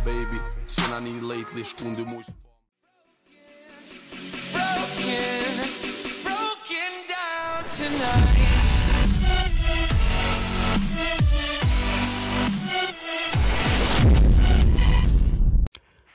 baby. Shit I lately, esconde muito. Broken, broken down tonight.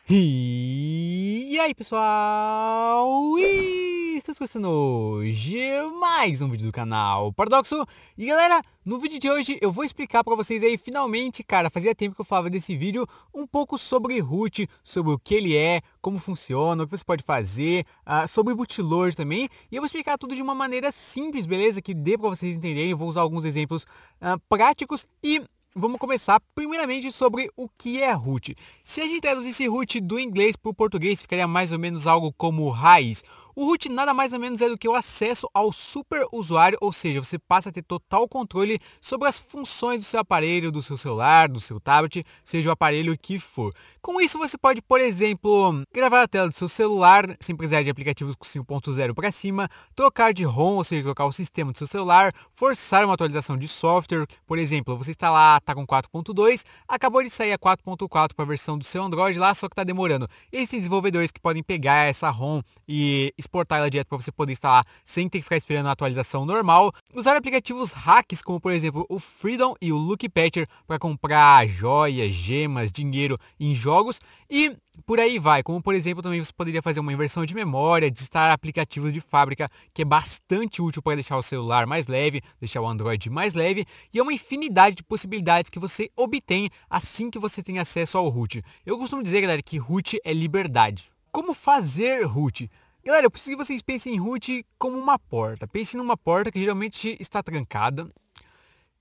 E aí pessoal? E estamos está escutando hoje mais um vídeo do canal Paradoxo. E galera, no vídeo de hoje eu vou explicar para vocês aí finalmente, cara, fazia tempo que eu falava desse vídeo, um pouco sobre root, sobre o que ele é, como funciona, o que você pode fazer, uh, sobre bootloader também. E eu vou explicar tudo de uma maneira simples, beleza? Que dê para vocês entenderem, eu vou usar alguns exemplos uh, práticos e vamos começar primeiramente sobre o que é root. Se a gente traduzisse root do inglês para o português, ficaria mais ou menos algo como raiz. O root nada mais ou menos é do que o acesso ao super usuário, ou seja, você passa a ter total controle sobre as funções do seu aparelho, do seu celular, do seu tablet, seja o aparelho que for. Com isso você pode, por exemplo, gravar a tela do seu celular, sem precisar de aplicativos com 5.0 para cima, trocar de ROM, ou seja, trocar o sistema do seu celular, forçar uma atualização de software, por exemplo, você está lá, está com 4.2, acabou de sair a 4.4 para a versão do seu Android lá, só que está demorando. Existem desenvolvedores que podem pegar essa ROM e exportar ela direto para você poder instalar sem ter que ficar esperando a atualização normal. Usar aplicativos hacks como por exemplo o Freedom e o Look Patcher para comprar joias, gemas, dinheiro em jogos e por aí vai, como por exemplo também você poderia fazer uma inversão de memória, desinstalar aplicativos de fábrica, que é bastante útil para deixar o celular mais leve, deixar o Android mais leve, e é uma infinidade de possibilidades que você obtém assim que você tem acesso ao root. Eu costumo dizer, galera, que root é liberdade. Como fazer root? Galera, eu preciso que vocês pensem em root como uma porta. Pense numa porta que geralmente está trancada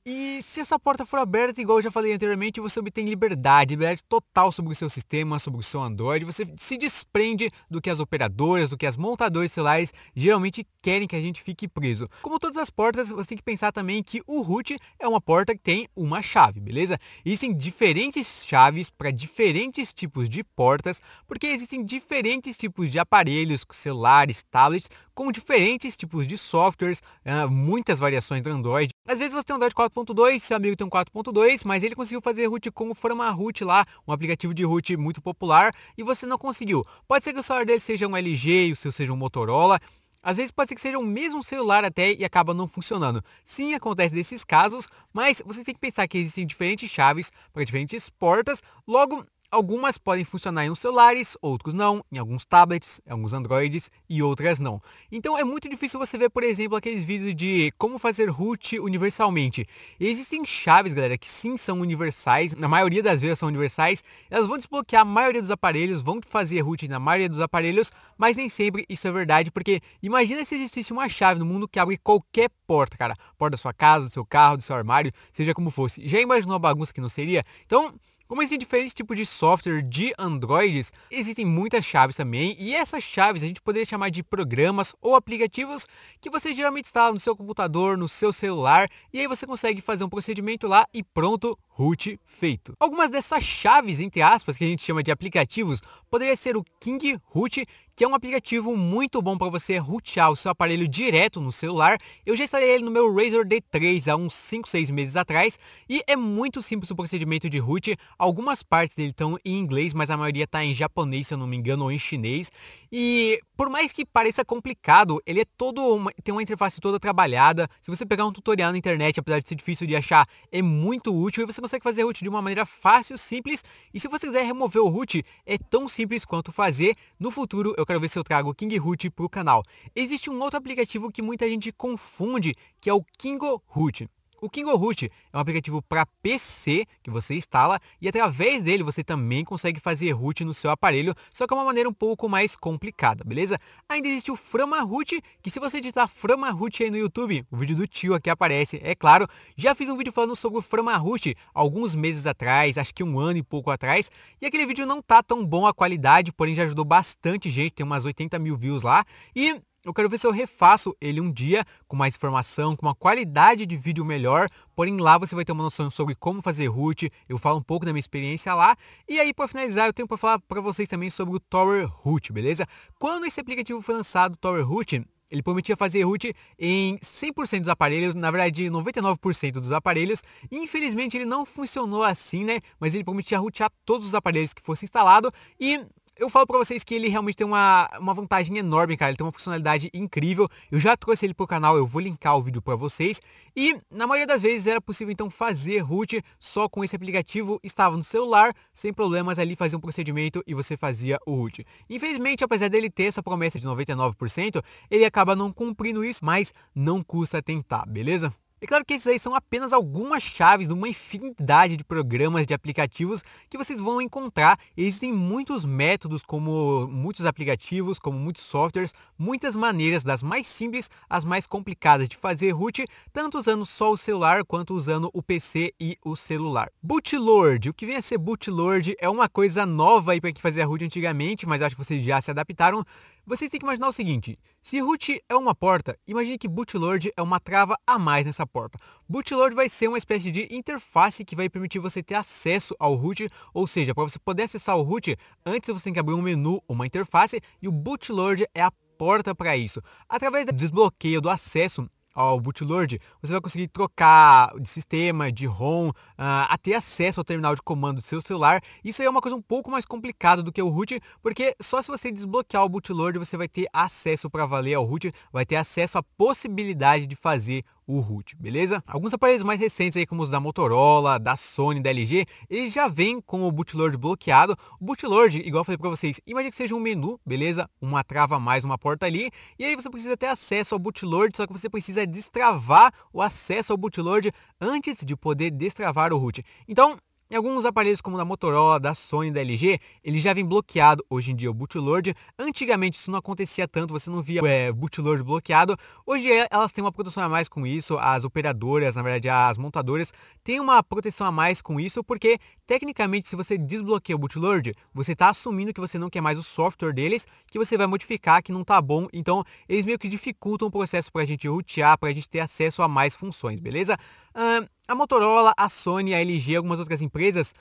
e se essa porta for aberta, igual eu já falei anteriormente, você obtém liberdade, liberdade total sobre o seu sistema, sobre o seu Android. Você se desprende do que as operadoras, do que as montadoras de celulares geralmente querem que a gente fique preso. Como todas as portas, você tem que pensar também que o root é uma porta que tem uma chave, beleza? Existem diferentes chaves para diferentes tipos de portas, porque existem diferentes tipos de aparelhos, celulares, tablets, com diferentes tipos de softwares, ah, muitas variações do Android, às vezes você tem um Android 4.2, seu amigo tem um 4.2, mas ele conseguiu fazer root com o FormaRoot lá, um aplicativo de root muito popular, e você não conseguiu. Pode ser que o celular dele seja um LG e o seu seja um Motorola, às vezes pode ser que seja o mesmo celular até e acaba não funcionando. Sim, acontece desses casos, mas você tem que pensar que existem diferentes chaves para diferentes portas. Logo, Algumas podem funcionar em celulares, outros não, em alguns tablets, em alguns Androids e outras não. Então é muito difícil você ver, por exemplo, aqueles vídeos de como fazer root universalmente. E existem chaves, galera, que sim são universais, na maioria das vezes são universais, elas vão desbloquear a maioria dos aparelhos, vão fazer root na maioria dos aparelhos, mas nem sempre isso é verdade, porque imagina se existisse uma chave no mundo que abre qualquer porta, cara, porta da sua casa, do seu carro, do seu armário, seja como fosse. Já imaginou a bagunça que não seria? Então, como existem diferentes tipos de software de Androids, existem muitas chaves também, e essas chaves a gente poderia chamar de programas ou aplicativos que você geralmente instala no seu computador, no seu celular, e aí você consegue fazer um procedimento lá e pronto, root feito. Algumas dessas chaves, entre aspas, que a gente chama de aplicativos, poderia ser o King Root, que é um aplicativo muito bom para você rootear o seu aparelho direto no celular. Eu já instalei ele no meu Razer D3 há uns 5, 6 meses atrás e é muito simples o procedimento de root. Algumas partes dele estão em inglês, mas a maioria está em japonês, se eu não me engano, ou em chinês. E por mais que pareça complicado, ele é todo uma, tem uma interface toda trabalhada. Se você pegar um tutorial na internet, apesar de ser difícil de achar, é muito útil e você consegue consegue fazer root de uma maneira fácil, simples. E se você quiser remover o root, é tão simples quanto fazer. No futuro, eu quero ver se eu trago o King Root para o canal. Existe um outro aplicativo que muita gente confunde, que é o Kingo Root. O Root é um aplicativo para PC que você instala e através dele você também consegue fazer root no seu aparelho, só que é uma maneira um pouco mais complicada, beleza? Ainda existe o Framaroot, que se você digitar Framaroot aí no YouTube, o vídeo do tio aqui aparece, é claro. Já fiz um vídeo falando sobre o Framaroot alguns meses atrás, acho que um ano e pouco atrás, e aquele vídeo não tá tão bom a qualidade, porém já ajudou bastante gente, tem umas 80 mil views lá. E eu quero ver se eu refaço ele um dia com mais informação, com uma qualidade de vídeo melhor. Porém, lá você vai ter uma noção sobre como fazer root. Eu falo um pouco da minha experiência lá. E aí, para finalizar, eu tenho para falar para vocês também sobre o Tower Root, beleza? Quando esse aplicativo foi lançado, o Tower Root, ele prometia fazer root em 100% dos aparelhos, na verdade 99% dos aparelhos. Infelizmente ele não funcionou assim, né? Mas ele prometia rootear todos os aparelhos que fosse instalado e eu falo para vocês que ele realmente tem uma, uma vantagem enorme, cara. Ele tem uma funcionalidade incrível. Eu já trouxe ele pro canal, eu vou linkar o vídeo para vocês. E na maioria das vezes era possível então fazer root só com esse aplicativo. Estava no celular, sem problemas ali, fazer um procedimento e você fazia o root. Infelizmente, apesar dele ter essa promessa de 99%, ele acaba não cumprindo isso, mas não custa tentar, beleza? É claro que esses aí são apenas algumas chaves de uma infinidade de programas de aplicativos que vocês vão encontrar. Existem muitos métodos, como muitos aplicativos, como muitos softwares, muitas maneiras das mais simples às mais complicadas de fazer root, tanto usando só o celular quanto usando o PC e o celular. Bootload, o que vem a ser bootload é uma coisa nova aí para quem fazia root antigamente, mas acho que vocês já se adaptaram. Vocês têm que imaginar o seguinte, se root é uma porta, imagine que bootloader é uma trava a mais nessa porta. Bootloader vai ser uma espécie de interface que vai permitir você ter acesso ao root, ou seja, para você poder acessar o root, antes você tem que abrir um menu, uma interface, e o bootloader é a porta para isso. Através do desbloqueio do acesso, ao bootloader você vai conseguir trocar de sistema, de ROM, uh, ah, até acesso ao terminal de comando do seu celular. Isso é uma coisa um pouco mais complicada do que o root, porque só se você desbloquear o bootloader você vai ter acesso para valer ao root, vai ter acesso à possibilidade de fazer o root, beleza? Alguns aparelhos mais recentes aí, como os da Motorola, da Sony, da LG, eles já vêm com o bootloader bloqueado. O bootloader, igual eu falei para vocês, imagina que seja um menu, beleza? Uma trava mais uma porta ali, e aí você precisa ter acesso ao bootloader, só que você precisa destravar o acesso ao bootloader antes de poder destravar o root. Então, em alguns aparelhos como da Motorola, da Sony, da LG, ele já vem bloqueado. Hoje em dia o bootloader, antigamente isso não acontecia tanto, você não via é, bootloader bloqueado. Hoje é, elas têm uma proteção a mais com isso, as operadoras, na verdade as montadoras, têm uma proteção a mais com isso, porque tecnicamente se você desbloqueia o bootloader, você está assumindo que você não quer mais o software deles, que você vai modificar, que não está bom. Então eles meio que dificultam o processo para a gente rootear, para a gente ter acesso a mais funções, beleza? Uh, a Motorola, a Sony, a LG e algumas outras empresas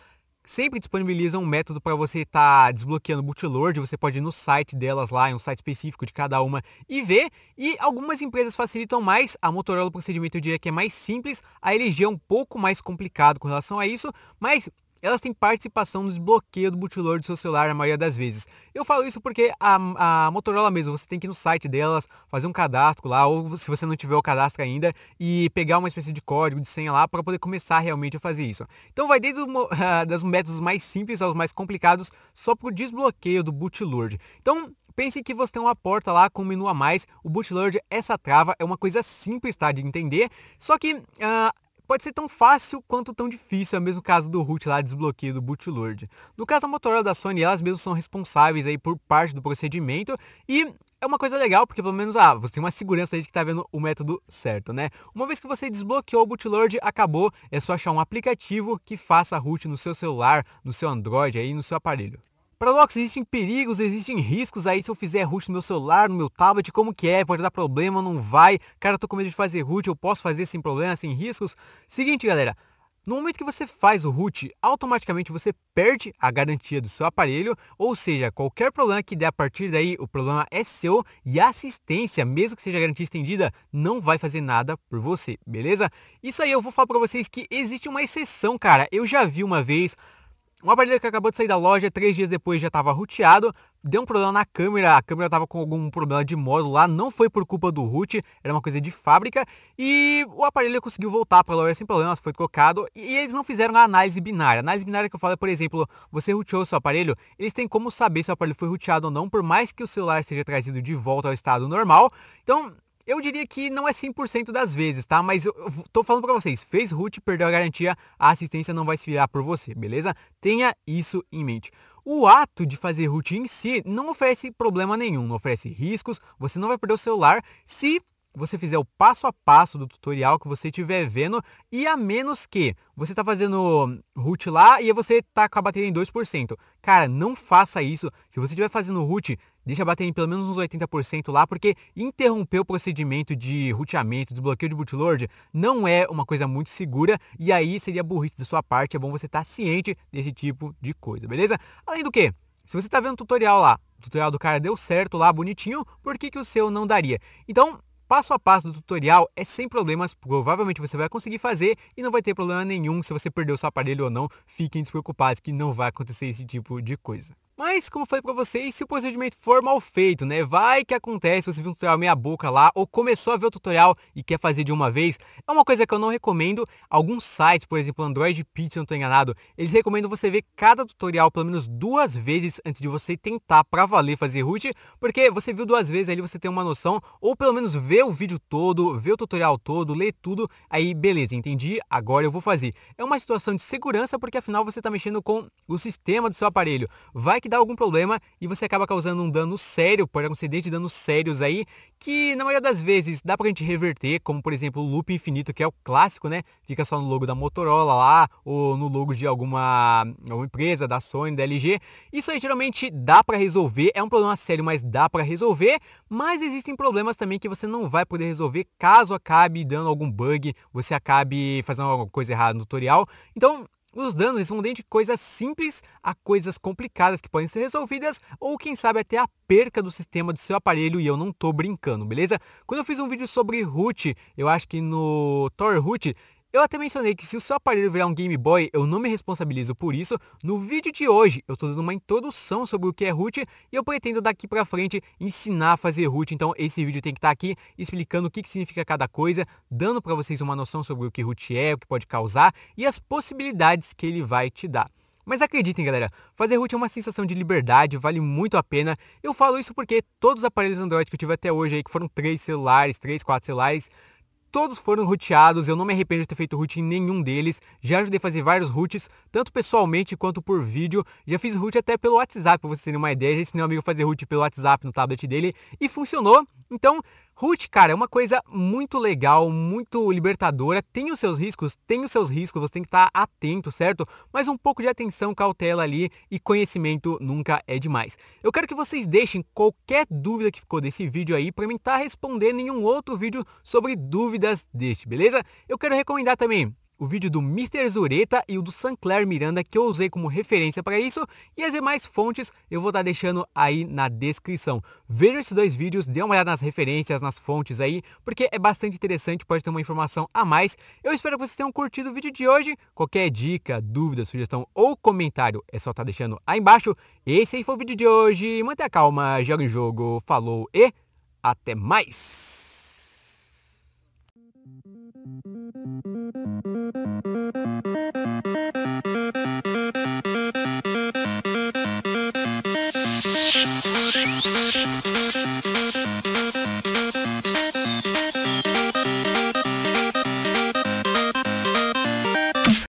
sempre disponibilizam um método para você estar tá desbloqueando bootload, você pode ir no site delas lá, em um site específico de cada uma e ver, e algumas empresas facilitam mais, a Motorola o procedimento eu diria que é mais simples, a LG é um pouco mais complicado com relação a isso, mas elas têm participação no desbloqueio do bootloader do seu celular a maioria das vezes. Eu falo isso porque a, a Motorola mesmo, você tem que ir no site delas, fazer um cadastro lá, ou se você não tiver o cadastro ainda, e pegar uma espécie de código, de senha lá, para poder começar realmente a fazer isso. Então vai desde ah, os das métodos mais simples aos mais complicados, só para o desbloqueio do bootloader. Então, Pense que você tem uma porta lá com um menu a mais, o bootloader, essa trava é uma coisa simples tá, de entender, só que ah, pode ser tão fácil quanto tão difícil, é o mesmo caso do root lá desbloqueio do bootloader. No caso da Motorola da Sony, elas mesmas são responsáveis aí por parte do procedimento e é uma coisa legal, porque pelo menos ah, você tem uma segurança aí de que está vendo o método certo, né? Uma vez que você desbloqueou o bootloader, acabou, é só achar um aplicativo que faça root no seu celular, no seu Android aí, no seu aparelho. Paradoxo, existem perigos, existem riscos aí se eu fizer root no meu celular, no meu tablet, como que é? Pode dar problema, não vai? Cara, eu tô com medo de fazer root, eu posso fazer sem problema, sem riscos? Seguinte, galera, no momento que você faz o root, automaticamente você perde a garantia do seu aparelho, ou seja, qualquer problema que der a partir daí, o problema é seu e a assistência, mesmo que seja garantia estendida, não vai fazer nada por você, beleza? Isso aí eu vou falar para vocês que existe uma exceção, cara. Eu já vi uma vez um aparelho que acabou de sair da loja, três dias depois já estava roteado, deu um problema na câmera, a câmera estava com algum problema de módulo lá, não foi por culpa do root, era uma coisa de fábrica, e o aparelho conseguiu voltar para a loja sem problemas, foi colocado, e eles não fizeram a análise binária. A análise binária que eu falo é, por exemplo, você roteou seu aparelho, eles têm como saber se o aparelho foi roteado ou não, por mais que o celular seja trazido de volta ao estado normal, então eu diria que não é 100% das vezes, tá? Mas eu tô falando para vocês, fez root, perdeu a garantia, a assistência não vai se virar por você, beleza? Tenha isso em mente. O ato de fazer root em si não oferece problema nenhum, não oferece riscos, você não vai perder o celular se você fizer o passo a passo do tutorial que você estiver vendo e a menos que você está fazendo root lá e você está com a bateria em 2%. Cara, não faça isso. Se você estiver fazendo root, deixa bater em pelo menos uns 80% lá, porque interromper o procedimento de roteamento, desbloqueio de bootloader, não é uma coisa muito segura e aí seria burrice da sua parte, é bom você estar tá ciente desse tipo de coisa, beleza? Além do que, se você está vendo o tutorial lá, o tutorial do cara deu certo lá, bonitinho, por que, que o seu não daria? Então, passo a passo do tutorial é sem problemas, provavelmente você vai conseguir fazer e não vai ter problema nenhum se você perdeu o seu aparelho ou não, fiquem despreocupados que não vai acontecer esse tipo de coisa. Mas, como falei para vocês, se o procedimento for mal feito, né? Vai que acontece, você viu um tutorial meia boca lá, ou começou a ver o tutorial e quer fazer de uma vez, é uma coisa que eu não recomendo. Alguns sites, por exemplo, Android Pizza, não estou enganado, eles recomendam você ver cada tutorial pelo menos duas vezes antes de você tentar para valer fazer root, porque você viu duas vezes, ali você tem uma noção, ou pelo menos vê o vídeo todo, vê o tutorial todo, lê tudo, aí beleza, entendi, agora eu vou fazer. É uma situação de segurança, porque afinal você está mexendo com o sistema do seu aparelho. Vai que dá algum problema e você acaba causando um dano sério, pode acontecer de danos sérios aí, que na maioria das vezes dá pra gente reverter, como por exemplo o loop infinito, que é o clássico, né? Fica só no logo da Motorola lá, ou no logo de alguma, alguma empresa, da Sony, da LG. Isso aí geralmente dá para resolver, é um problema sério, mas dá para resolver, mas existem problemas também que você não vai poder resolver caso acabe dando algum bug, você acabe fazendo alguma coisa errada no tutorial. Então, os danos vão desde coisas simples a coisas complicadas que podem ser resolvidas ou quem sabe até a perca do sistema do seu aparelho e eu não tô brincando, beleza? Quando eu fiz um vídeo sobre root, eu acho que no Tor root eu até mencionei que se o seu aparelho virar um Game Boy, eu não me responsabilizo por isso. No vídeo de hoje, eu estou dando uma introdução sobre o que é root e eu pretendo daqui para frente ensinar a fazer root. Então esse vídeo tem que estar tá aqui explicando o que, que significa cada coisa, dando para vocês uma noção sobre o que root é, o que pode causar e as possibilidades que ele vai te dar. Mas acreditem, galera, fazer root é uma sensação de liberdade, vale muito a pena. Eu falo isso porque todos os aparelhos Android que eu tive até hoje aí, que foram três celulares, três, quatro celulares, Todos foram roteados, eu não me arrependo de ter feito root em nenhum deles. Já ajudei a fazer vários roots, tanto pessoalmente quanto por vídeo. Já fiz root até pelo WhatsApp, para vocês terem uma ideia. Já ensinei um amigo a fazer root pelo WhatsApp no tablet dele e funcionou. Então, Root, cara, é uma coisa muito legal, muito libertadora. Tem os seus riscos, tem os seus riscos, você tem que estar tá atento, certo? Mas um pouco de atenção, cautela ali e conhecimento nunca é demais. Eu quero que vocês deixem qualquer dúvida que ficou desse vídeo aí para mim estar tá respondendo em um outro vídeo sobre dúvidas deste, beleza? Eu quero recomendar também o vídeo do Mr. Zureta e o do Sancler Miranda que eu usei como referência para isso e as demais fontes eu vou estar tá deixando aí na descrição. Veja esses dois vídeos, dê uma olhada nas referências, nas fontes aí, porque é bastante interessante, pode ter uma informação a mais. Eu espero que vocês tenham curtido o vídeo de hoje. Qualquer dica, dúvida, sugestão ou comentário é só estar tá deixando aí embaixo. Esse aí foi o vídeo de hoje. Mantenha calma, joga o jogo, falou e até mais! Música